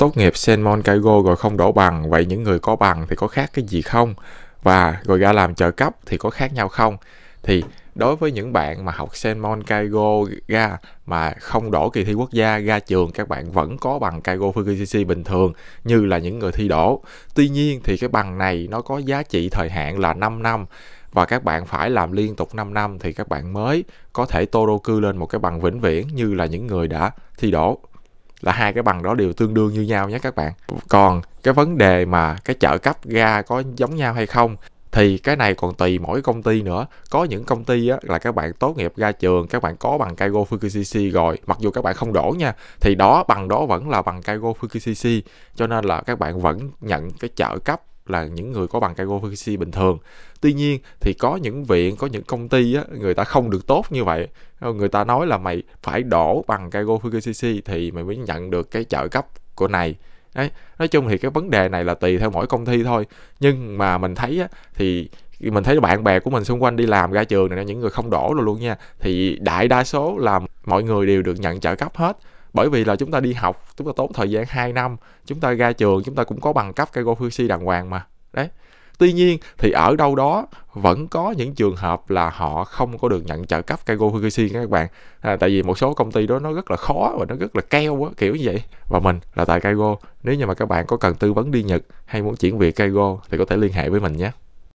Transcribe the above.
tốt nghiệp Senmon Kaigo rồi không đổ bằng, vậy những người có bằng thì có khác cái gì không? Và rồi ra làm trợ cấp thì có khác nhau không? Thì đối với những bạn mà học Senmon Kaigo ra mà không đổ kỳ thi quốc gia ra trường các bạn vẫn có bằng Kaigo Fukishiki bình thường như là những người thi đổ. Tuy nhiên thì cái bằng này nó có giá trị thời hạn là 5 năm và các bạn phải làm liên tục 5 năm thì các bạn mới có thể Toroku lên một cái bằng vĩnh viễn như là những người đã thi đổ là hai cái bằng đó đều tương đương như nhau nhé các bạn còn cái vấn đề mà cái trợ cấp ga có giống nhau hay không thì cái này còn tùy mỗi công ty nữa có những công ty á, là các bạn tốt nghiệp ra trường các bạn có bằng Kaigo Fukucc rồi mặc dù các bạn không đổ nha thì đó bằng đó vẫn là bằng Kaigo Fukucc cho nên là các bạn vẫn nhận cái trợ cấp là những người có bằng Kaigokushi bình thường tuy nhiên thì có những viện có những công ty á, người ta không được tốt như vậy người ta nói là mày phải đổ bằng Kaigokushi thì mày mới nhận được cái trợ cấp của này Đấy, nói chung thì cái vấn đề này là tùy theo mỗi công ty thôi nhưng mà mình thấy á, thì mình thấy bạn bè của mình xung quanh đi làm ra trường này những người không đổ luôn luôn nha thì đại đa số là mọi người đều được nhận trợ cấp hết bởi vì là chúng ta đi học chúng ta tốn thời gian 2 năm chúng ta ra trường chúng ta cũng có bằng cấp cây golf phu si đàng hoàng mà đấy tuy nhiên thì ở đâu đó vẫn có những trường hợp là họ không có được nhận trợ cấp cây golf phu si các bạn à, tại vì một số công ty đó nó rất là khó và nó rất là keo quá kiểu như vậy và mình là tại cây nếu như mà các bạn có cần tư vấn đi nhật hay muốn chuyển việc cây thì có thể liên hệ với mình nhé